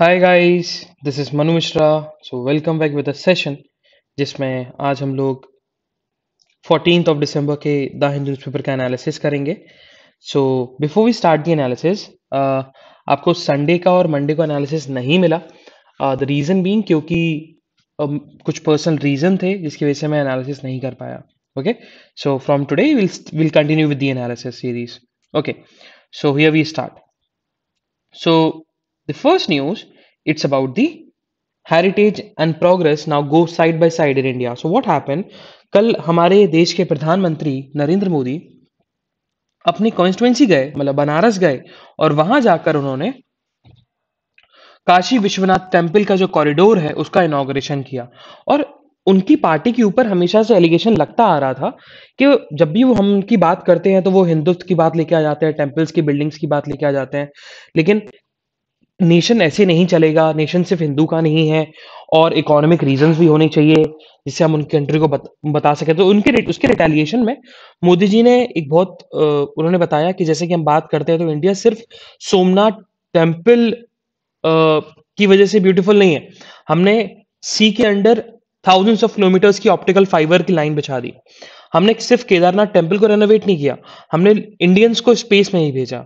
Hi guys this is Manu Mishra so welcome back with a session जिसमें आज हम लोग फोर्टीन ऑफ दिसंबर के द हिंदू न्यूज़पेपर का एनालिसिस करेंगे so before we start the analysis आपको संडे का और मंडे का एनालिसिस नहीं मिला द रीज़न बीइंग क्योंकि uh, कुछ पर्सनल रीज़न थे जिसकी वजह से मैं एनालिसिस नहीं कर पाया okay so from today will will continue with the analysis series okay so here we start so The first news it's about the heritage and progress now go side by side in India. So what happened? कल हमारे देश के प्रधानमंत्री नरेंद्र मोदी अपनी constituency गए मतलब बनारस गए और वहां जाकर उन्होंने काशी विश्वनाथ टेम्पल का जो कॉरिडोर है उसका इनाग्रेशन किया और उनकी पार्टी के ऊपर हमेशा से एलिगेशन लगता आ रहा था कि जब भी वो हम की बात करते हैं तो वो हिंदुत्व की बात लेके आ जाते हैं टेम्पल्स की बिल्डिंग्स की बात लेके आ जाते हैं लेकिन नेशन ऐसे नहीं चलेगा नेशन सिर्फ हिंदू का नहीं है और इकोनॉमिक रीजंस भी होने चाहिए जिससे हम उनकी कंट्री को बत, बता सके तो उनके उसके रिटेलिएशन में मोदी जी ने एक बहुत उन्होंने बताया कि जैसे कि हम बात करते हैं तो इंडिया सिर्फ सोमनाथ टेम्पल की वजह से ब्यूटीफुल नहीं है हमने सी के अंडर थाउजेंड्स ऑफ किलोमीटर्स की ऑप्टिकल फाइबर की लाइन बिछा दी हमने सिर्फ केदारनाथ टेम्पल को रेनोवेट नहीं किया हमने इंडियंस को स्पेस में ही भेजा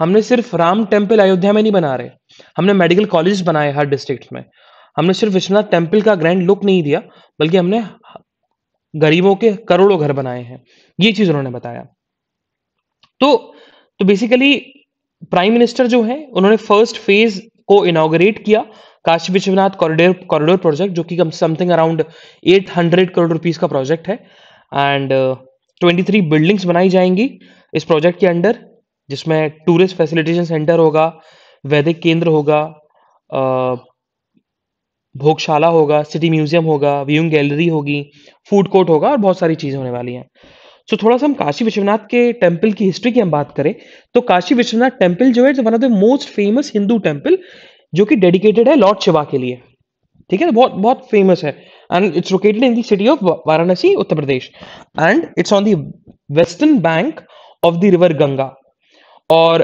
हमने सिर्फ राम टेम्पल अयोध्या में नहीं बना रहे हमने मेडिकल कॉलेज बनाए हर डिस्ट्रिक्ट में हमने सिर्फ विश्वनाथ टेम्पल का ग्रैंड लुक नहीं दिया बल्कि हमने गरीबों के करोड़ों घर बनाए हैं ये चीज उन्होंने बताया तो तो बेसिकली प्राइम मिनिस्टर जो है उन्होंने फर्स्ट फेज को इनोग्रेट किया Kashi Vishwanath corridor corridor project जो कि कम समथिंग अराउंड 800 करोड़ रुपीस का प्रोजेक्ट है एंड uh, 23 बिल्डिंग्स बनाई जाएंगी इस प्रोजेक्ट के अंडर जिसमें टूरिस्ट फैसिलिटेशन सेंटर होगा वैदिक केंद्र होगा भोगशाला होगा सिटी म्यूजियम होगा व्यूइंग गैलरी होगी फूड कोर्ट होगा और बहुत सारी चीज़ें होने वाली हैं सो so, थोड़ा सा हम काशी विश्वनाथ के टेम्पल की हिस्ट्री की हम बात करें तो काशी विश्वनाथ टेम्पल जो है one of the most famous Hindu temple जो कि डेडिकेटेड है लॉर्ड शिवा के लिए ठीक है तो बहुत बहुत फेमस है and it's located in the city of Varanasi Uttar Pradesh and it's on the western bank of the river Ganga और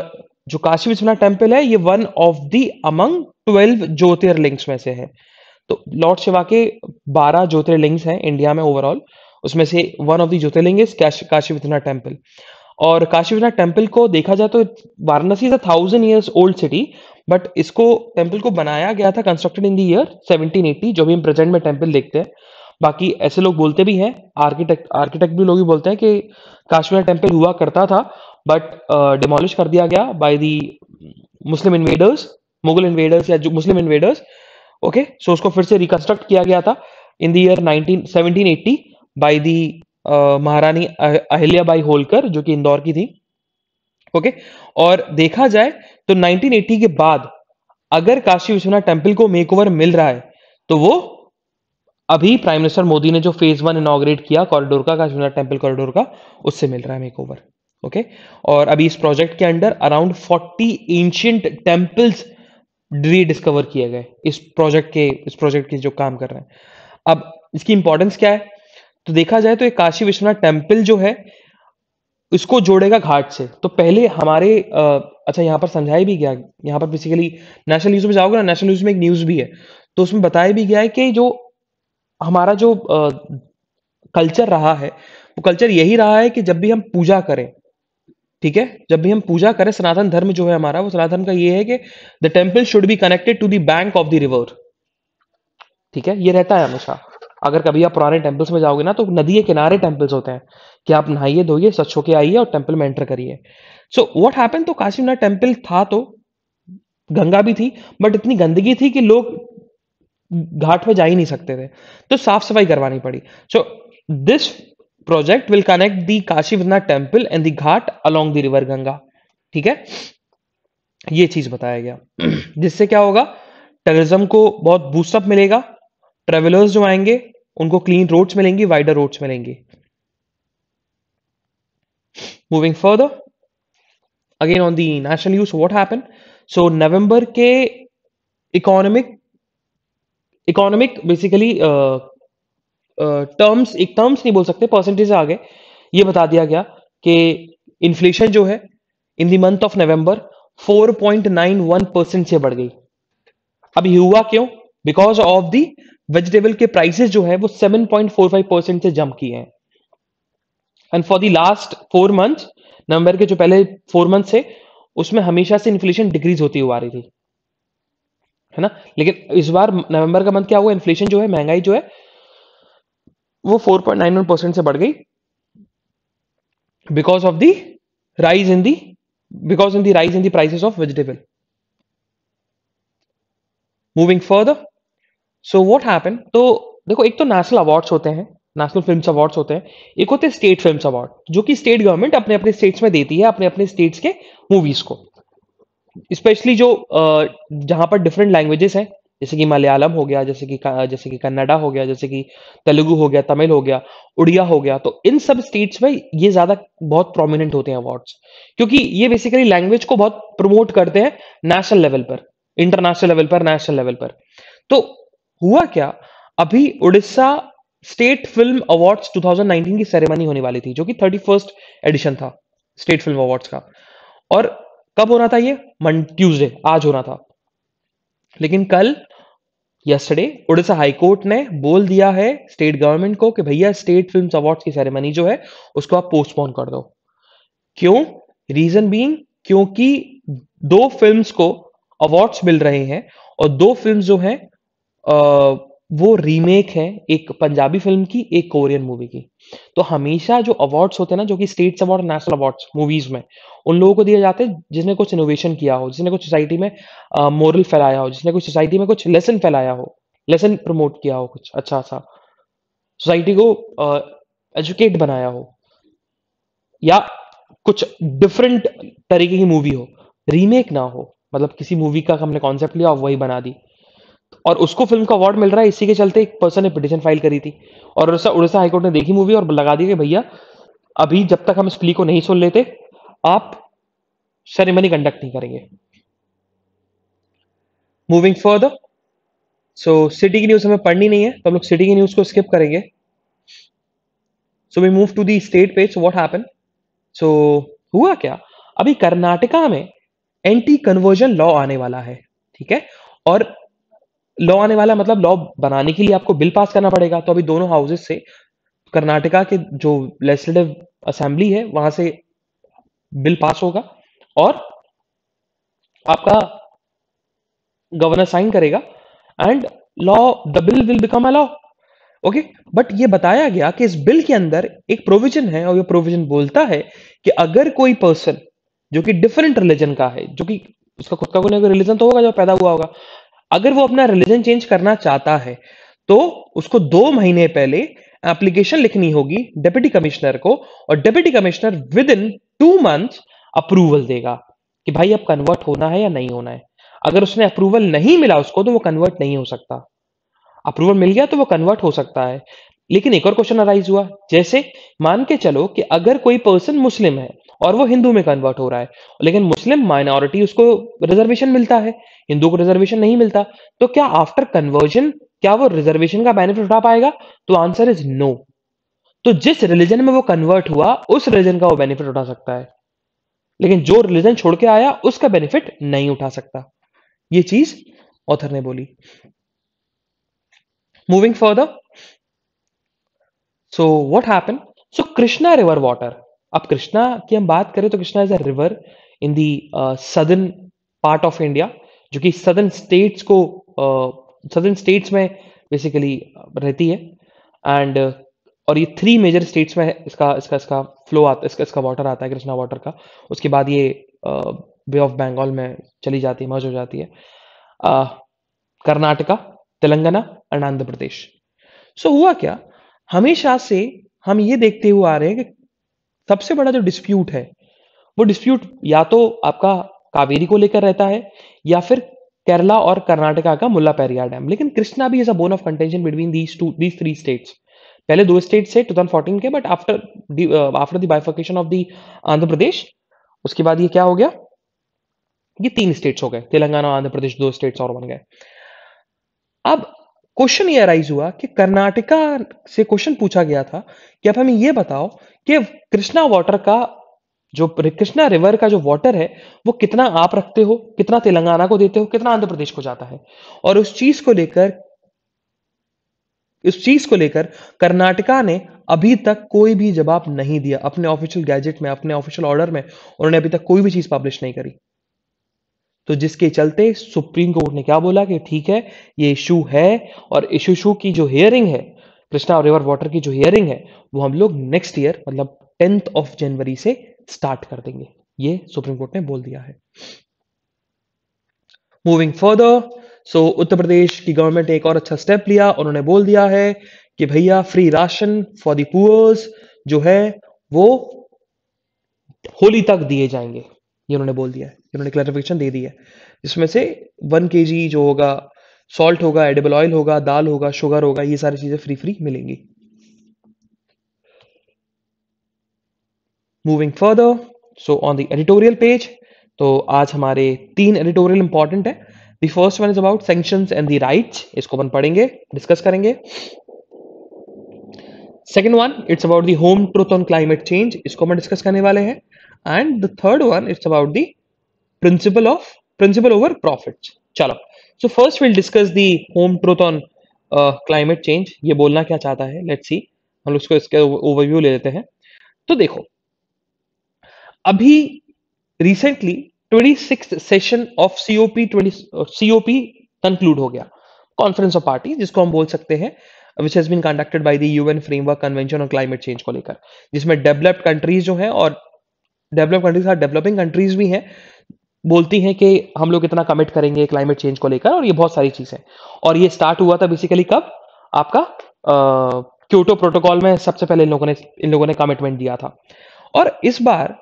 जो काशी विश्वनाथ टेम्पल है ये one of the among twelve jyotirlingas में से है तो लॉर्ड शिवा के बारह ज्योतिर्लिंग्स हैं इंडिया में ओवरऑल उसमें से one of the jyotirlinga is Kashi Vishwanath temple और काशी विश्वनाथ टेम्पल को देखा जाए तो Varanasi is a thousand years old city but इसको टेम्पल को बनाया गया था constructed in the year seventeen eighty जो भी हम प्रेजेंट में टेम्पल देखते हैं बाकी ऐसे लोग बोलते भी हैं आर्किटेक्ट आर्किटेक्ट भी लोग ही बोलते हैं कि काश्मीर टेम्पल हुआ करता था बट डिमोलिश कर दिया गया by the Muslim invaders Mughal invaders या जो मुस्लिम इन्वेडर्स ओके सो उसको फिर से रिकंस्ट्रक्ट किया गया था in the year 1780 by the Maharani Ahilyabai Holkar जो कि इंदौर की थी ओके okay? और देखा जाए तो 1980 के बाद अगर काशी विश्वनाथ टेम्पल को मेकओवर मिल रहा है तो वो अभी प्राइम मिनिस्टर मोदी ने जो फेज वन इनग्रेट किया कॉरिडोर का काशी विश्वनाथ टेम्पल कॉरिडोर का उससे मिल रहा है मेकओवर ओके और अभी इस प्रोजेक्ट के under around 40 ancient temples rediscover किए गए इस प्रोजेक्ट के इस प्रोजेक्ट के जो काम कर रहे हैं अब इसकी इंपॉर्टेंस क्या है तो देखा जाए तो एक काशी विश्वनाथ टेम्पल जो है इसको जोड़ेगा घाट से तो पहले हमारे आ, अच्छा यहाँ पर समझाया भी गया यहाँ पर बेसिकली नेशनल न्यूज में जाओगे ना नेशनल न्यूज में एक न्यूज भी है तो उसमें बताया भी गया है कि जो हमारा जो आ, कल्चर रहा है वो कल्चर यही रहा है कि जब भी हम पूजा करें ठीक है जब भी हम पूजा करें सनातन धर्म जो है हमारा वो सनातन का ये है कि the temple should be connected to the bank of the river ठीक है ये रहता है हमेशा अगर कभी आप पुराने टेम्पल्स में जाओगे ना तो नदी के किनारे टेम्पल्स होते हैं कि आप नहाइए धोइए सच होके आइए और टेम्पल में एंटर करिए सो वॉट हैपन तो काशीनाथ टेम्पल था तो गंगा भी थी बट इतनी गंदगी थी कि लोग घाट में जा ही नहीं सकते थे तो साफ सफाई करवानी पड़ी so this project will connect the Kashi Vidna temple and the ghat along the river Ganga. ठीक है ये चीज बताया गया जिससे क्या होगा टेररिज्म को बहुत बूस्टअप मिलेगा ट्रेवलर्स जो आएंगे उनको क्लीन रोड्स मिलेंगे वाइडर रोड्स मिलेंगे moving further again on the national news what happen so नवंबर के इकोनॉमिक इकोनॉमिक बेसिकली टर्म्स एक टर्म्स नहीं बोल सकते परसेंटेज आ गए ये बता दिया गया कि इन्फ्लेशन जो है in the month of November 4.91 percent से बढ़ गई अभी हुआ क्यों बिकॉज ऑफ दी वेजिटेबल के प्राइसेस जो है वो 7.45 परसेंट से जंप किए हैं and for the last four month नवंबर के जो पहले फोर मंथ थे उसमें हमेशा से इन्फ्लेशन डिक्रीज होती हुआ रही थी है ना लेकिन इस बार नवंबर का मंथ क्या हुआ इन्फ्लेशन जो है महंगाई जो है वो 4.91 परसेंट से बढ़ गई because of the rise in the because in the rise in the prices of vegetable moving further so what happen तो देखो एक तो नेशनल अवार्ड्स होते हैं नेशनल फिल्म अवार्ड्स होते हैं एक होते हैं स्टेट फिल्म अवार्ड जो कि स्टेट गवर्नमेंट अपने अपने स्टेट्स में देती है अपने अपने स्टेट्स के मूवीज को स्पेशली जो जहां पर डिफरेंट लैंग्वेजेस हैं जैसे कि मलयालम हो गया जैसे कि जैसे कि कन्नडा हो गया जैसे कि तेलुगु हो गया तमिल हो गया उड़िया हो गया तो इन सब स्टेट्स में ये ज्यादा बहुत प्रोमिनेंट होते हैं अवार्ड्स क्योंकि ये बेसिकली लैंग्वेज को बहुत प्रमोट करते हैं नेशनल लेवल पर इंटरनेशनल लेवल पर नेशनल लेवल पर तो हुआ क्या अभी उड़ीसा स्टेट फिल्म अवार्ड्स 2019 की सेरेमनी होने वाली थी जो कि थर्टी फर्स्ट एडिशन था स्टेट फिल्म अवार्ड्स का और कब होना था ये मन ट्यूजडे आज होना था लेकिन कल यस्टरडे उड़ीसा हाईकोर्ट ने बोल दिया है स्टेट गवर्नमेंट को कि भैया स्टेट फिल्म अवार्ड की सेरेमनी जो है उसको आप पोस्टपोन कर दो क्यों रीजन बीइंग क्योंकि दो फिल्म्स को अवार्ड्स मिल रहे हैं और दो फिल्म्स जो हैं वो रीमेक है एक पंजाबी फिल्म की एक कोरियन मूवी की तो हमेशा जो अवार्ड्स होते हैं ना जो कि states award national awards movies में उन लोगों को दिए जाते हैं जिसने कुछ इनोवेशन किया हो जिसने कुछ सोसाइटी में मोरल फैलाया हो जिसने कुछ सोसाइटी में कुछ लेसन फैलाया हो लेसन प्रमोट किया हो कुछ अच्छा सा सोसाइटी को एजुकेट बनाया हो या कुछ डिफरेंट तरीके की मूवी हो रीमेक ना हो मतलब किसी मूवी का हमने कॉन्सेप्ट लिया और वही बना दी और उसको फिल्म का अवार्ड मिल रहा है इसी के चलते एक पर्सन ने पिटिशन फाइल करी थी और उड़ीसा उड़ीसा हाईकोर्ट ने देखी मूवी और लगा दी कि भैया अभी जब तक हम इस प्ली को नहीं सुन लेते आप सेरेमनी कंडक्ट नहीं करेंगे मूविंग फर्दर सो सिटी की न्यूज हमें पढ़नी नहीं है तो हम लोग सिटी की न्यूज को स्किप करेंगे so we move to the state page what happen so हुआ क्या अभी कर्नाटका में एंटी कन्वर्जन लॉ आने वाला है ठीक है और लॉ आने वाला मतलब लॉ बनाने के लिए आपको बिल पास करना पड़ेगा तो अभी दोनों हाउसेस से कर्नाटका के जो लेजिस्लेटिव असेंबली है वहां से बिल पास होगा और आपका गवर्नर साइन करेगा and law the bill will become a law okay but ये बताया गया कि इस बिल के अंदर एक प्रोविजन है और ये प्रोविजन बोलता है कि अगर कोई पर्सन जो कि डिफरेंट रिलीजन का है जो कि उसका खुद का कोई रिलीजन तो होगा जो पैदा हुआ होगा अगर वो अपना रिलीजन चेंज करना चाहता है तो उसको दो महीने पहले एप्लीकेशन लिखनी होगी डेप्यूटी कमिश्नर को और deputy commissioner within two month approval देगा कि भाई अब कन्वर्ट होना है या नहीं होना है अगर उसने अप्रूवल नहीं मिला उसको तो वो कन्वर्ट नहीं हो सकता अप्रूवल मिल गया तो वो कन्वर्ट हो सकता है लेकिन एक और क्वेश्चन अराइज हुआ जैसे मान के चलो कि अगर कोई पर्सन मुस्लिम है और वो हिंदू में कन्वर्ट हो रहा है लेकिन मुस्लिम माइनॉरिटी उसको रिजर्वेशन मिलता है हिंदू को रिजर्वेशन नहीं मिलता तो क्या आफ्टर कन्वर्जन क्या वो रिजर्वेशन का बेनिफिट उठा पाएगा तो आंसर इज नो तो जिस रिलीजन में वो कन्वर्ट हुआ उस रिलीजन का वो बेनिफिट उठा सकता है लेकिन जो रिलीजन छोड़ के आया उसका बेनिफिट नहीं उठा सकता ये चीज ऑथर ने बोली moving further so what happen so Krishna river water अब कृष्णा की हम बात करें तो Krishna is a river in the southern part of India जो कि सदर्न स्टेट्स को सदर्न uh, स्टेट्स में बेसिकली uh, रहती है एंड uh, और ये थ्री मेजर स्टेट्स में इसका इसका इसका फ्लो आता इसका इसका वाटर आता है कृष्णा वाटर का उसके बाद ये वे ऑफ बंगाल में चली जाती है मर्ज हो जाती है uh, Karnataka Telangana and Andhra Pradesh so so, हुआ क्या हमेशा से हम ये देखते हुए आ रहे हैं कि सबसे बड़ा जो डिस्प्यूट है वो डिस्प्यूट या तो आपका कावेरी को लेकर रहता है या फिर केरला और कर्नाटका का मुल्ला पेरिया डैम लेकिन कृष्णा भी is a bone of contention between these two these three states पहले दो स्टेट्स थे 2014 के but after after the bifurcation of the Andhra Pradesh उसके बाद ये क्या हो गया ये तीन स्टेट्स हो गए तेलंगाना आंध्र प्रदेश दो स्टेट्स और बन गए अब क्वेश्चन ये अराइज हुआ कि कर्नाटका से क्वेश्चन पूछा गया था कि आप हमें ये बताओ कि कृष्णा वाटर का जो कृष्णा रिवर का जो वाटर है वो कितना आप रखते हो कितना तेलंगाना को देते हो कितना आंध्र प्रदेश को जाता है और उस चीज को लेकर इस चीज को लेकर कर्नाटका ने अभी तक कोई भी जवाब नहीं दिया अपने ऑफिशियल गैजेट में अपने ऑफिशियल ऑर्डर में उन्होंने अभी तक कोई भी चीज पब्लिश नहीं करी तो जिसके चलते सुप्रीम कोर्ट ने क्या बोला कि ठीक है ये इशू है और इशू की जो हियरिंग है कृष्णा रिवर वाटर की जो हियरिंग है वो हम लोग नेक्स्ट ईयर मतलब टेंथ ऑफ जनवरी से स्टार्ट कर देंगे ये सुप्रीम कोर्ट ने बोल दिया है मूविंग फर्दर सो उत्तर प्रदेश की गवर्नमेंट ने एक और अच्छा स्टेप लिया उन्होंने बोल दिया है कि भैया free ration for the poors जो है वो होली तक दिए जाएंगे ये उन्होंने बोल दिया है उन्होंने क्लैरिफिकेशन दे दी है इसमें से वन के जो होगा सॉल्ट होगा एडेबल ऑयल होगा दाल होगा शुगर होगा ये सारी चीजें फ्री फ्री मिलेंगी moving further so on the editorial page तो आज हमारे तीन एडिटोरियल इंपॉर्टेंट है the first one is about sanction and the right इसको अपन पढ़ेंगे डिस्कस करेंगे second one it's about the home truth on climate change इसको हम डिस्कस करने वाले हैं and the third one it's about the principle of principle over profits चलो so first we'll discuss the home truth on climate uh, change ये बोलना क्या चाहता है लेट्स सी हम लोग इसको इसके ओवरव्यू ले लेते हैं तो देखो अभी recently twenty six session of COP twenty COP conclude हो गया कॉन्फ्रेंस ऑफ पार्टी जिसको हम बोल सकते हैं which has been conducted by the UN framework convention on climate change को लेकर जिसमें डेवलप्ड कंट्रीज जो है और डेवलप कंट्रीज हाँ डेवलपिंग कंट्रीज भी हैं बोलती हैं कि हम लोग इतना कमिट करेंगे क्लाइमेट चेंज को लेकर और ये बहुत सारी चीज़ें और ये स्टार्ट हुआ था बेसिकली कब आपका क्योटो प्रोटोकॉल में सबसे पहले इन लोगों ने इन लोगों ने कमिटमेंट दिया था और इस बार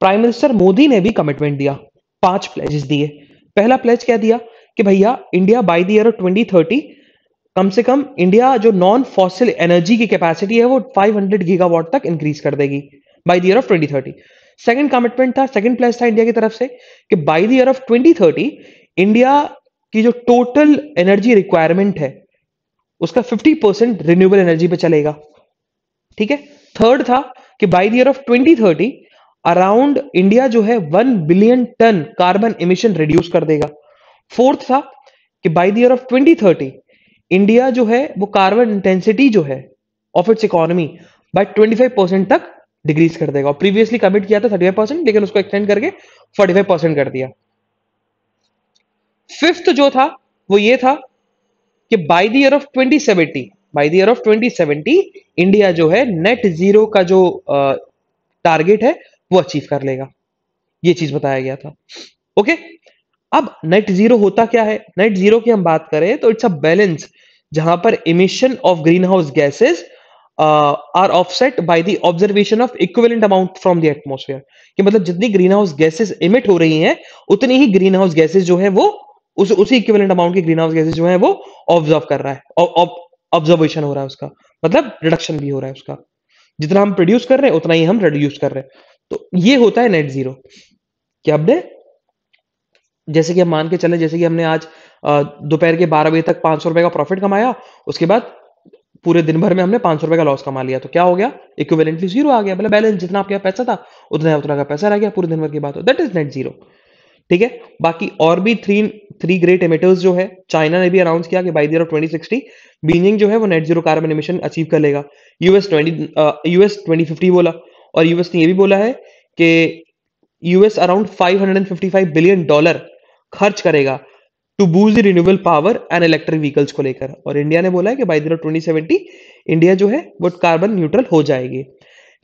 प्राइम मिनिस्टर मोदी ने भी कमिटमेंट दिया पांच प्लेजेस दिए पहला प्लेज क्या दिया कि भैया India by the year thirty कम से कम इंडिया जो नॉन फॉसिल एनर्जी की कैपेसिटी है वो 500 गीगावाट तक इंक्रीज कर देगी by the year of thirty second commitment था सेकेंड प्लेस था इंडिया की तरफ से कि by the year of thirty India की जो टोटल एनर्जी रिक्वायरमेंट है उसका फिफ्टी परसेंट रिन्यूएबल एनर्जी पे चलेगा ठीक है थर्ड था कि by the year of thirty around India जो है one billion ton carbon emission reduce कर देगा फोर्थ था कि by the year of thirty India जो है वो कार्बन इंटेंसिटी जो है of its economy by twenty five percent तक डिक्रीज कर देगा प्रीवियसली कमिट किया था थर्टी फाइव परसेंट लेकिन उसको एक्सटेंड करके फोर्टी फाइव परसेंट कर दिया फिफ्थ जो था वो ये था कि by the year of twenty seventy by the year of twenty seventy India जो है नेट जीरो का जो टारगेट है वो अचीव कर लेगा ये चीज बताया गया था ओके अब नेट जीरो होता क्या है नेट जीरो की हम बात करें तो इट्स अ बैलेंस जहां पर emission of green house gases uh, are offset by the observation of equivalent amount from the atmosphere कि मतलब जितनी ग्रीन हाउस गैसेज इमिट हो रही हैं उतनी ही ग्रीन हाउस गैसेज जो है वो उस उसी इक्विवेलेंट अमाउंट की ग्रीन हाउस गैसेज जो है वो ऑब्जर्व कर रहा है ऑब्जर्वेशन हो रहा है उसका मतलब रिडक्शन भी हो रहा है उसका जितना हम प्रोड्यूस कर रहे हैं उतना ही हम रिड्यूस कर रहे हैं तो ये होता है नेट जीरो कि जैसे कि हम मान के चले जैसे कि हमने आज uh, दोपहर के बारह बजे तक पांच सौ रुपए का प्रॉफिट कमाया उसके बाद पूरे दिन भर में हमने पांच रुपए का लॉस कमा लिया तो क्या हो गया इक्विवेलेंटली जीरो आ गया मतलब बैलेंस जितना आपके पैसा था उतना उतना का पैसा रह गया पूरे दिन भर की बात हो दैट इज नेट जीरो ठीक है बाकी और भी थ्री थ्री ग्रेट एमिटर्स जो है चाइना ने भी अनाउंस किया कि by the twenty sixty Beijing जो है वो net zero carbon emission achieve कर लेगा US twenty US twenty fifty बोला और यूएस ने ये भी बोला है कि यूएस अराउंड 555 बिलियन डॉलर खर्च करेगा to boost renewable power and electric vehicles को लेकर और इंडिया ने बोला है कि बाई दिन ट्वेंटी सेवेंटी इंडिया जो है वो कार्बन न्यूट्रल हो जाएगी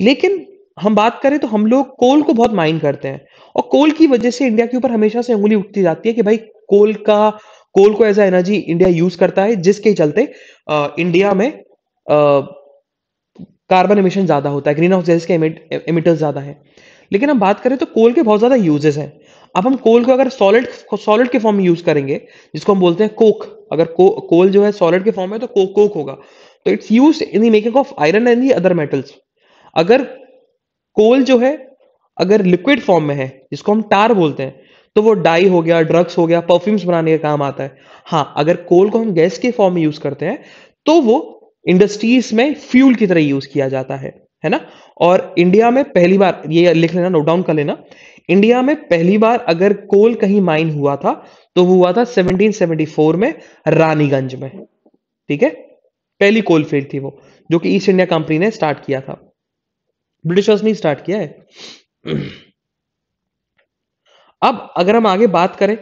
लेकिन हम बात करें तो हम लोग कोल को बहुत माइन करते हैं और कोल की वजह से इंडिया के ऊपर हमेशा से उंगली उठती जाती है कि भाई कोल का कोल को as a energy India use करता है जिसके चलते आ, इंडिया में कार्बन इमिशन ज्यादा होता है ग्रीन हाउस गैस के इमिटर्स ज्यादा है लेकिन हम बात करें तो कोल के बहुत ज्यादा यूजेस हैं अब हम कोल को अगर सॉलिड सॉलिड के फॉर्म में यूज करेंगे जिसको हम बोलते हैं कोक अगर को, कोल जो है सॉलिड के फॉर्म में तो कोक कोक होगा तो it's use in the making of iron and the other metals अगर कोल जो है अगर लिक्विड फॉर्म में है जिसको हम टार बोलते हैं तो वो डाई हो गया ड्रग्स हो गया परफ्यूम्स बनाने का काम आता है हाँ अगर कोल को हम गैस के फॉर्म में यूज करते हैं तो वो इंडस्ट्रीज में फ्यूल की तरह यूज किया जाता है है ना और इंडिया में पहली बार ये लिख लेना नोट डाउन कर लेना इंडिया में पहली बार अगर कोल कहीं माइन हुआ था तो वो हुआ था 1774 में रानीगंज में ठीक है पहली कोल फील्ड थी वो जो कि ईस्ट इंडिया कंपनी ने स्टार्ट किया था ब्रिटिशर्स ने स्टार्ट किया है अब अगर हम आगे बात करें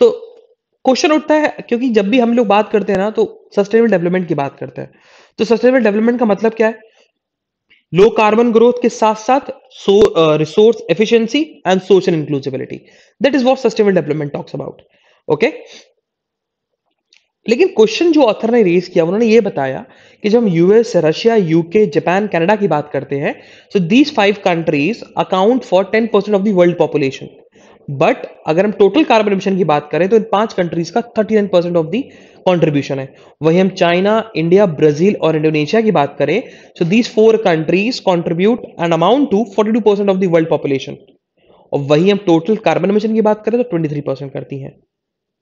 तो क्वेश्चन उठता है क्योंकि जब भी हम लोग बात करते हैं ना तो सस्टेनेबल डेवलपमेंट की बात करते हैं तो सस्टेनेबल डेवलपमेंट का मतलब क्या है लो कार्बन ग्रोथ के साथ साथ resource efficiency and social inclusibility that is what sustainable development talks about okay लेकिन क्वेश्चन जो ऑथर ने रेज किया उन्होंने ये बताया कि जब हम US Russia UK Japan Canada की बात करते हैं so these five countries account for ten percent of the world population but अगर हम टोटल कार्बन एमिशन की बात करें तो इन पांच कंट्रीज का 39 परसेंट ऑफ दी कंट्रीब्यूशन है वहीं हम चाइना इंडिया ब्राजील और इंडोनेशिया की बात करें so these four countries contribute an amount to forty two percent of the world population और वही हम टोटल कार्बन एमिशन की बात करें तो 23 परसेंट करती है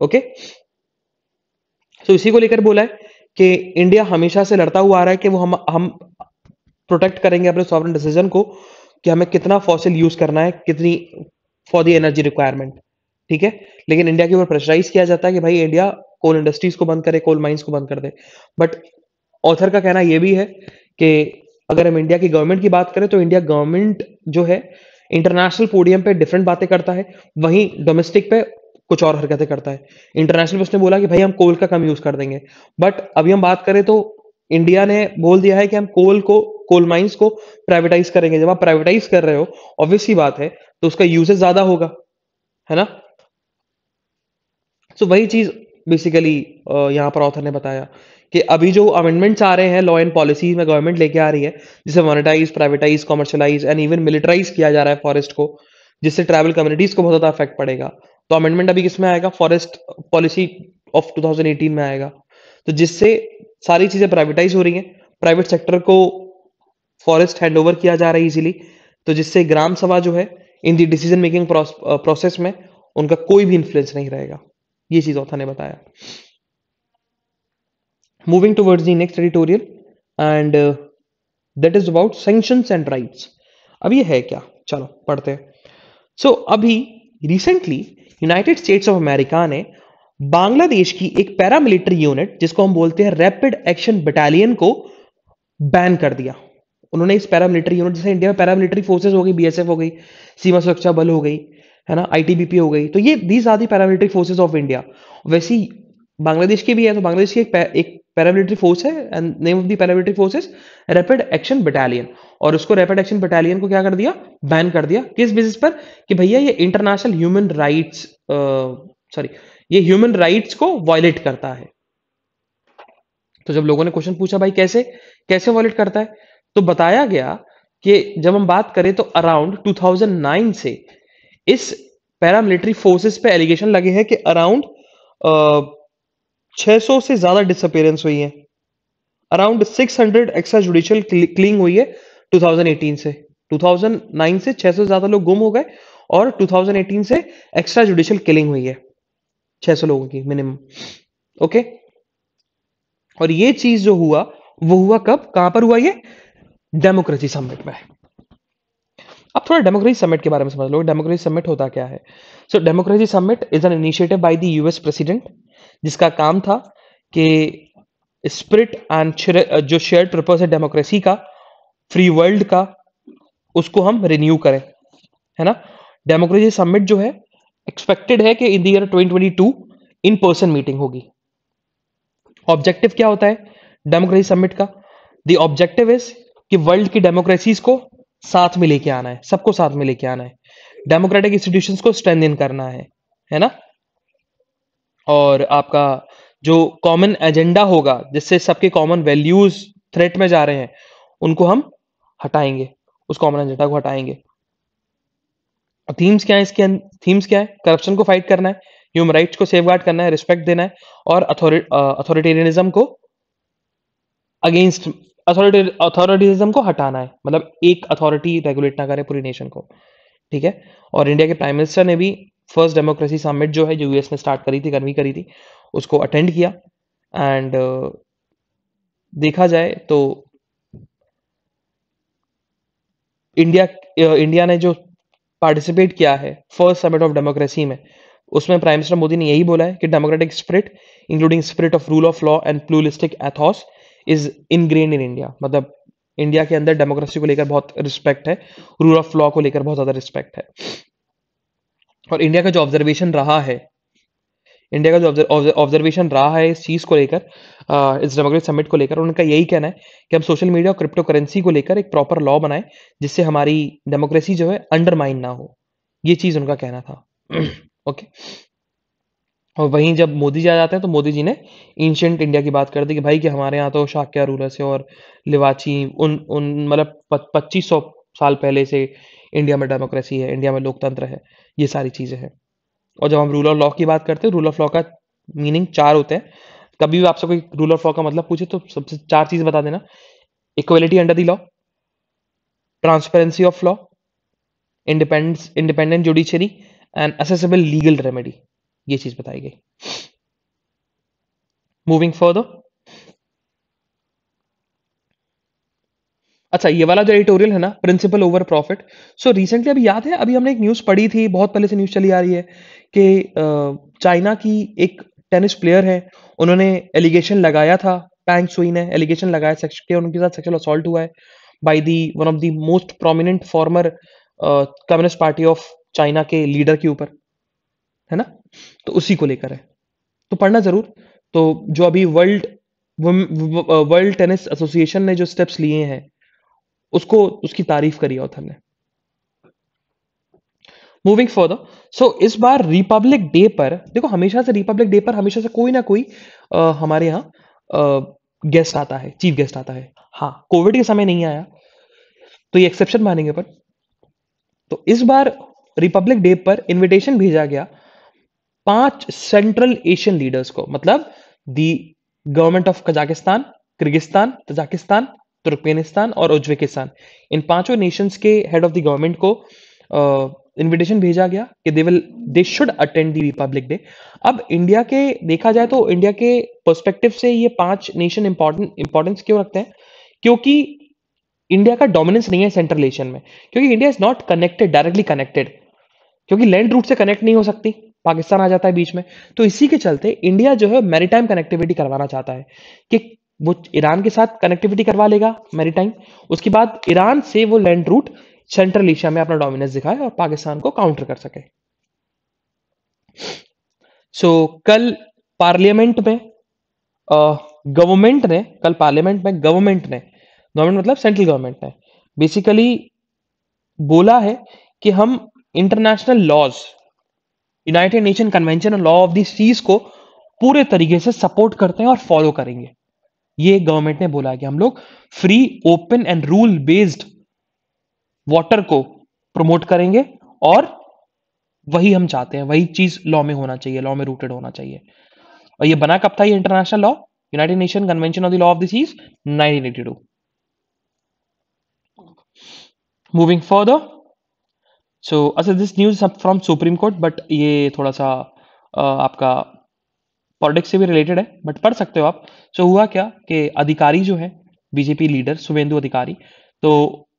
ओके सो इसी को लेकर बोला है कि इंडिया हमेशा से लड़ता हुआ आ रहा है कि वो हम हम प्रोटेक्ट करेंगे अपने सॉवरन डिसीजन को कि हमें कितना फॉसिल यूज करना है कितनी फॉर द एनर्जी रिक्वायरमेंट ठीक है लेकिन इंडिया के ऊपर प्रेशराइज किया जाता है कि भाई इंडिया कोल इंडस्ट्रीज को बंद करे कोल माइंस को बंद कर दे बट ऑथर का कहना यह भी है कि अगर हम इंडिया की गवर्नमेंट की बात करें तो इंडिया गवर्नमेंट जो है इंटरनेशनल पोडियम पे डिफरेंट बातें करता है वहीं डोमेस्टिक पे कुछ और हरकतें करता है इंटरनेशनल उसने बोला कि भाई हम कोल का कम यूज कर देंगे बट अभी हम बात करें तो इंडिया ने बोल दिया है कि हम कोल को कोल माइंस को प्राइवेटाइज करेंगे जब आप प्राइवेटाइज कर रहे हो ऑब्वियसली बात है तो उसका यूजेज ज्यादा होगा है ना सो so, वही चीज बेसिकली यहां पर ऑथर ने बताया कि अभी जो अमेंडमेंट्स आ रहे हैं लॉ एंड पॉलिसी में गवर्नमेंट लेके आ रही है जिसे monetize privatize commercialize and even militarize किया जा रहा है फॉरेस्ट को जिससे ट्राइबल कम्युनिटीज को बहुत ज्यादा इफेक्ट पड़ेगा तो अमेंडमेंट अभी किसमें आएगा फॉरेस्ट पॉलिसी ऑफ 2018 में आएगा तो जिससे सारी चीजें प्राइवेटाइज हो रही हैं प्राइवेट सेक्टर को फॉरेस्ट हैंडओवर किया जा रहा है इजीली तो जिससे ग्राम सभा जो है in the decision making process में उनका कोई भी इन्फ्लुएंस नहीं रहेगा ये चीज ऑथर ने बताया moving towards the next editorial and that is about sanction and rights अब ये है क्या चलो पढ़ते हैं सो so, अभी recently United States of America ने बांग्लादेश की एक पैरामिलिट्री यूनिट जिसको हम बोलते हैं रैपिड एक्शन बटालियन को बैन कर दिया उन्होंने इस पैरामिलिट्री यूनिट जैसे इंडिया में पैरामिलिट्री फोर्सेज हो गई बीएसएफ हो गई सीमा सुरक्षा बल हो गई है ना आईटीबीपी हो गई तो ये these are the paramilitary forces of India वैसी बांग्लादेश की भी है तो बांग्लादेश की एक, पैरामिलिट्री फोर्स है and name of the paramilitary forces rapid action battalion और उसको रैपिड एक्शन बटालियन को क्या कर दिया बैन कर दिया किस बेसिस पर कि भैया ये इंटरनेशनल ह्यूमन राइट्स सॉरी ये ह्यूमन राइट्स को वायलेट करता है तो जब लोगों ने क्वेश्चन पूछा भाई कैसे कैसे वॉयलेट करता है तो बताया गया कि जब हम बात करें तो अराउंड 2009 से इस पैरामिलिट्री फोर्सेस पे एलिगेशन लगे हैं कि अराउंड 600 से ज्यादा डिसअपियरेंस हुई है around 600 hundred extra judicial killing हुई है 2018 से 2009 से 600 से ज्यादा लोग गुम हो गए और 2018 से एक्स्ट्रा जुडिशियल किलिंग हुई है 600 लोगों की मिनिमम ओके और ये चीज जो हुआ वो हुआ कब कहां पर हुआ ये डेमोक्रेसी समिट में अब थोड़ा डेमोक्रेसी समिट के बारे में समझ लो डेमोक्रेसी समिट होता क्या है so democracy summit is an initiative by the US president जिसका काम था कि स्प्रिट एंड uh, जो शेयर पर्पज है डेमोक्रेसी का फ्री वर्ल्ड का उसको हम रिन्यू करें है ना डेमोक्रेसी समिट जो है एक्सपेक्टेड है कि in the the twenty two in person meeting होगी ऑब्जेक्टिव क्या होता है डेमोक्रेसी समिट का द ऑब्जेक्टिव इज कि वर्ल्ड की डेमोक्रेसीज को साथ में लेके आना है सबको साथ में लेके आना है डेमोक्रेटिक इंस्टीट्यूशन को स्ट्रेंथन करना है है ना और आपका जो कॉमन एजेंडा होगा जिससे सबके कॉमन वैल्यूज थ्रेट में जा रहे हैं उनको हम हटाएंगे उस कॉमन एजेंडा को हटाएंगे थीम्स क्या है इसके थीम्स अं-, क्या है करप्शन को फाइट करना है ह्यूमन राइट्स को सेफ करना है रिस्पेक्ट देना है और अथॉरिटेरियनिज्म को अगेंस्ट अथॉरिटिज्म को हटाना है मतलब एक अथॉरिटी रेगुलेट ना करे पूरी नेशन को ठीक है और इंडिया के प्राइम मिनिस्टर ने भी फर्स्ट डेमोक्रेसी समिट जो है जो यूएस में स्टार्ट करी थी कन्वी करी थी उसको अटेंड किया एंड uh, देखा जाए तो इंडिया इंडिया uh, ने जो पार्टिसिपेट किया है फर्स्ट समिट ऑफ डेमोक्रेसी में उसमें प्राइम मिनिस्टर मोदी ने यही बोला है कि democratic spirit including spirit of rule of law and pluralistic ethos is ingrain in India मतलब इंडिया के अंदर डेमोक्रेसी को लेकर बहुत रिस्पेक्ट है रूल ऑफ लॉ को लेकर बहुत ज्यादा रिस्पेक्ट है और इंडिया का जो ऑब्जर्वेशन रहा है इंडिया का जो ऑब्जर्वेशन रहा है इस चीज को लेकर इस डेमोक्रेसी समिट को लेकर उनका यही कहना है कि हम सोशल मीडिया और क्रिप्टो करेंसी को लेकर एक प्रॉपर लॉ बनाए जिससे हमारी डेमोक्रेसी जो है अंडरमाइन ना हो ये चीज उनका कहना था ओके okay? और वहीं जब मोदी जी आ जाते हैं तो मोदी जी ने एंशंट इंडिया की बात कर दी कि भाई कि हमारे यहाँ तो शाक्या रूलर्स है और लिवाची उन उन मतलब पच्चीस सौ साल पहले से इंडिया में डेमोक्रेसी है इंडिया में लोकतंत्र है ये सारी चीज़ें हैं और जब हम रूल ऑफ लॉ की बात करते हैं रूल ऑफ लॉ का मीनिंग चार होते हैं कभी भी आपसे कोई रूल ऑफ लॉ का मतलब पूछे तो सबसे चार चीज़ बता देना equality under the law transparency of law independence independent judiciary and accessible legal remedy ये चीज बताई गई मूविंग फॉर्दर अच्छा ये वाला जो एडिटोरियल है ना principle over profit so recently अभी याद है अभी हमने एक न्यूज पढ़ी थी बहुत पहले से न्यूज चली आ रही है कि चाइना की एक टेनिस प्लेयर है उन्होंने एलिगेशन लगाया था पैंग सुई ने एलिगेशन लगाया सेक्स के उनके साथ सेक्सुअल असॉल्ट हुआ है by the one of the most prominent former communist party of China के लीडर के ऊपर है ना तो उसी को लेकर है तो पढ़ना जरूर तो जो अभी वर्ल्ड वर्ल्ड टेनिस एसोसिएशन ने जो स्टेप्स लिए हैं उसको उसकी तारीफ करी ऑथर ने मूविंग फॉर्दर सो इस बार रिपब्लिक डे पर देखो हमेशा से रिपब्लिक डे पर हमेशा से कोई ना कोई आ, uh, हमारे यहाँ गेस्ट uh, आता है चीफ गेस्ट आता है हाँ कोविड के समय नहीं आया तो ये एक्सेप्शन मानेंगे पर तो इस बार रिपब्लिक डे पर इनविटेशन भेजा गया पांच सेंट्रल एशियन लीडर्स को मतलब the government of Kazakhstan Kyrgyzstan Tajikistan Turkmenistan और उज्बेकिस्तान इन पांचों नेशंस के हेड ऑफ द गवर्नमेंट को इनविटेशन uh, भेजा गया कि they will they should attend the republic day अब इंडिया के देखा जाए तो इंडिया के पर्सपेक्टिव से ये पांच नेशन इंपॉर्टेंट इंपॉर्टेंस क्यों रखते हैं क्योंकि इंडिया का डोमिनेंस नहीं है सेंट्रल एशियन में क्योंकि India is not connected directly connected क्योंकि लैंड रूट से कनेक्ट नहीं हो सकती पाकिस्तान आ जाता है बीच में तो इसी के चलते इंडिया जो है मैरीटाइम कनेक्टिविटी करवाना चाहता है कि वो ईरान के साथ कनेक्टिविटी करवा लेगा मैरीटाइम उसके बाद ईरान से वो लैंड रूट सेंट्रल एशिया में अपना डोमिनेंस दिखाए और पाकिस्तान को काउंटर कर सके सो so, कल पार्लियामेंट में गवर्नमेंट ने कल पार्लियामेंट में गवर्नमेंट ने गवर्नमेंट मतलब सेंट्रल गवर्नमेंट ने बेसिकली बोला है कि हम international laws united nation convention और लॉ ऑफ द सीज को पूरे तरीके से सपोर्ट करते हैं और फॉलो करेंगे ये गवर्नमेंट ने बोला कि हम लोग free open and rule based water को प्रमोट करेंगे और वही हम चाहते हैं वही चीज लॉ में होना चाहिए लॉ में रूटेड होना चाहिए और ये बना कब था ये international law united nation convention of the law of the seas to moving further so अच्छा this news from supreme court but ये थोड़ा सा uh, आपका पॉलिटिक्स से भी रिलेटेड है बट पढ़ सकते हो आप सो so, हुआ क्या कि अधिकारी जो है बीजेपी लीडर शुभेंदु अधिकारी तो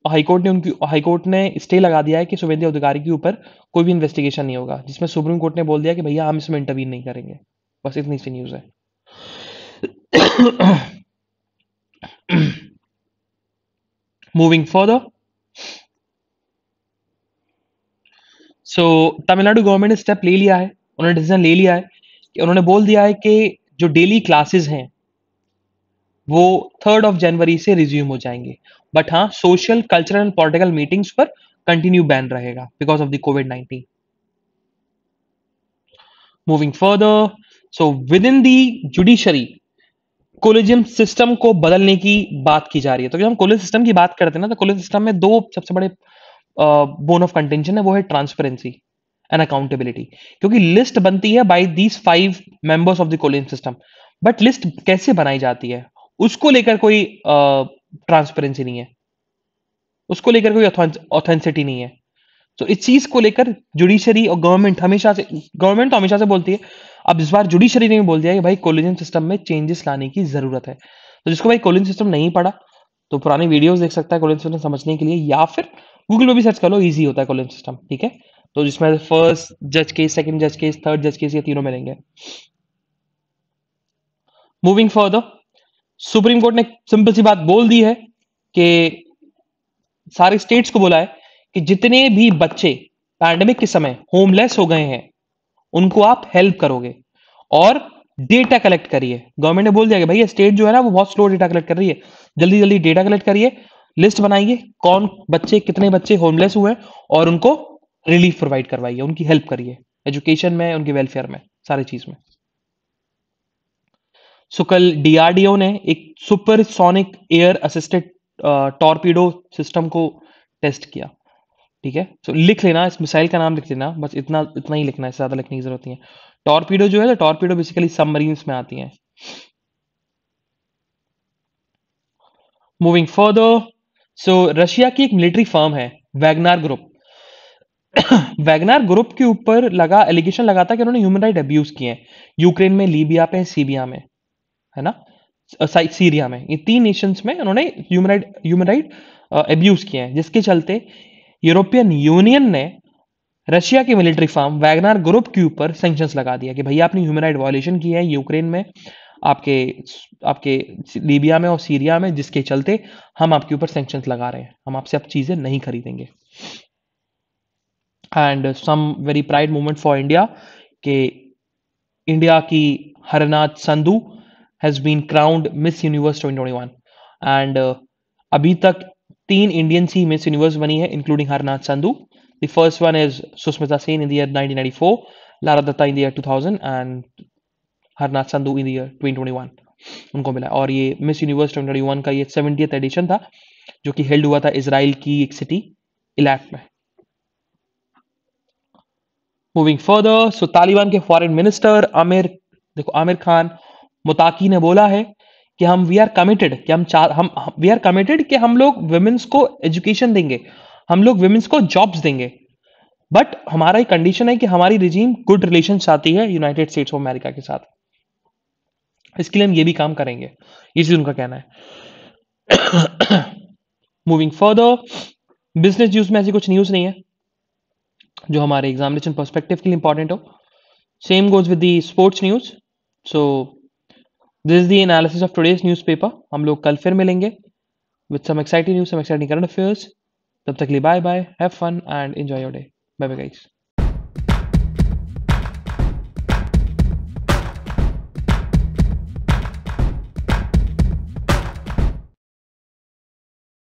हाईकोर्ट ने उनकी हाईकोर्ट ने स्टे लगा दिया है कि शुभेंदु अधिकारी के ऊपर कोई भी इन्वेस्टिगेशन नहीं होगा जिसमें सुप्रीम कोर्ट ने बोल दिया कि भैया हम इसमें इंटरवीन नहीं करेंगे बस इतनी सी न्यूज़ है moving for so Tamil Nadu government ने स्टेप ले लिया है उन्होंने डिसीजन ले लिया है कि उन्होंने बोल दिया है कि जो डेली क्लासेस हैं वो थर्ड ऑफ जनवरी से रिज्यूम हो जाएंगे बट हाँ social cultural and political meetings पर कंटिन्यू बैन रहेगा because of the covid nineteen moving further so within the judiciary collegium system को बदलने की बात की जा रही है तो जब हम कोलेज सिस्टम की बात करते हैं ना तो कोलेज सिस्टम में दो सबसे बड़े बोन ऑफ कंटेंशन है वो है ट्रांसपेरेंसी एंड अकाउंटेबिलिटी क्योंकि लिस्ट बनती है by these five members of the collegium system but list कैसे बनाई जाती है उसको लेकर कोई ट्रांसपेरेंसी uh, नहीं है उसको लेकर कोई ऑथेंसिटी नहीं है तो इस चीज को लेकर जुडिशरी और गवर्नमेंट हमेशा से गवर्नमेंट तो हमेशा से बोलती है अब इस बार जुडिशरी ने भी बोल दिया कि भाई कोलिजन सिस्टम में चेंजेस लाने की जरूरत है तो जिसको भाई कोलिजन सिस्टम नहीं पड़ा तो पुरानी वीडियोस देख सकता है कोलिजन सिस्टम समझने के लिए या फिर गूगल पे भी सर्च कर लो ईजी होता है कॉलम सिस्टम ठीक है तो जिसमें फर्स्ट जज केस सेकेंड जज केस थर्ड जज केस ये तीनों मिलेंगे मूविंग फर्दर सुप्रीम कोर्ट ने सिंपल सी बात बोल दी है कि सारे स्टेट्स को बोला है कि जितने भी बच्चे पैंडमिक के समय होमलेस हो गए हैं उनको आप हेल्प करोगे और डेटा कलेक्ट करिए गवर्नमेंट ने बोल दिया कि भैया स्टेट जो है ना वो बहुत स्लो डेटा कलेक्ट कर रही है जल्दी जल्दी डेटा कलेक्ट करिए लिस्ट बनाइए कौन बच्चे कितने बच्चे होमलेस हुए और उनको रिलीफ प्रोवाइड करवाइए उनकी हेल्प करिए एजुकेशन में उनके वेलफेयर में सारी चीज में सो कल डीआरडीओ ने एक supersonic air assisted torpedo system को टेस्ट किया ठीक है सो लिख लेना इस मिसाइल का नाम लिख लेना बस इतना इतना ही लिखना है ज्यादा लिखने की जरूरत नहीं है टॉर्पीडो जो है तो टॉर्पीडो बेसिकली सबमरीन में आती है moving further so so, Russia की एक मिलिट्री फर्म है वैगनार ग्रुप वैगनार ग्रुप के ऊपर लगा एलिगेशन लगा था कि उन्होंने ह्यूमन राइट अब्यूज किए हैं यूक्रेन में लीबिया पे सीबिया में है ना सीरिया में ये तीन नेशंस में उन्होंने human right human right abuse किए हैं जिसके चलते यूरोपियन यूनियन ने रशिया के मिलिट्री फार्म वैगनार ग्रुप के ऊपर सेंक्शन लगा दिया कि भैया आपने ह्यूमन राइट वायोलेशन किया है यूक्रेन में आपके आपके लीबिया में और सीरिया में जिसके चलते हम आपके ऊपर सेंक्शन लगा रहे हैं हम आपसे अब चीज़ें नहीं खरीदेंगे and some very pride movement for India के इंडिया की Harnaaz Sandhu has been crowned Miss Universe twenty एंड अभी तक तीन इंडियन सी मिस यूनिवर्स बनी है including Harnaaz Sandhu the first one is Sushmita Sen in the year 1994 Lara Datta in the year 2000 and Harnaaz Sandhu in year twenty उनको मिला और ये मिस यूनिवर्स ट्वेंटी का ये सेवेंटी एडिशन था जो कि हेल्ड हुआ था इसराइल की एक सिटी इलाट में मूविंग फर्दर सो तालिबान के फॉरेन मिनिस्टर आमिर देखो आमिर खान मुताकी ने बोला है कि हम वी आर कमिटेड कि हम चार हम वी आर कमिटेड कि हम लोग वुमेन्स को एजुकेशन देंगे हम लोग वुमेन्स को जॉब्स देंगे बट हमारा ही कंडीशन है कि हमारी रिजीम गुड रिलेशन चाहती है यूनाइटेड स्टेट्स ऑफ अमेरिका के साथ इसके लिए हम ये भी काम करेंगे ये चीज उनका कहना है मूविंग फर्दर बिजनेस यूज में ऐसी कुछ न्यूज नहीं है जो हमारे एग्जामिनेशन परस्पेक्टिव के लिए इंपॉर्टेंट हो same goes with the sports news so this the analysis of today's news paper हम लोग कल फिर मिलेंगे with some exciting news some exciting current affairs तब तक लिए bye bye have fun and enjoy your day bye bye guys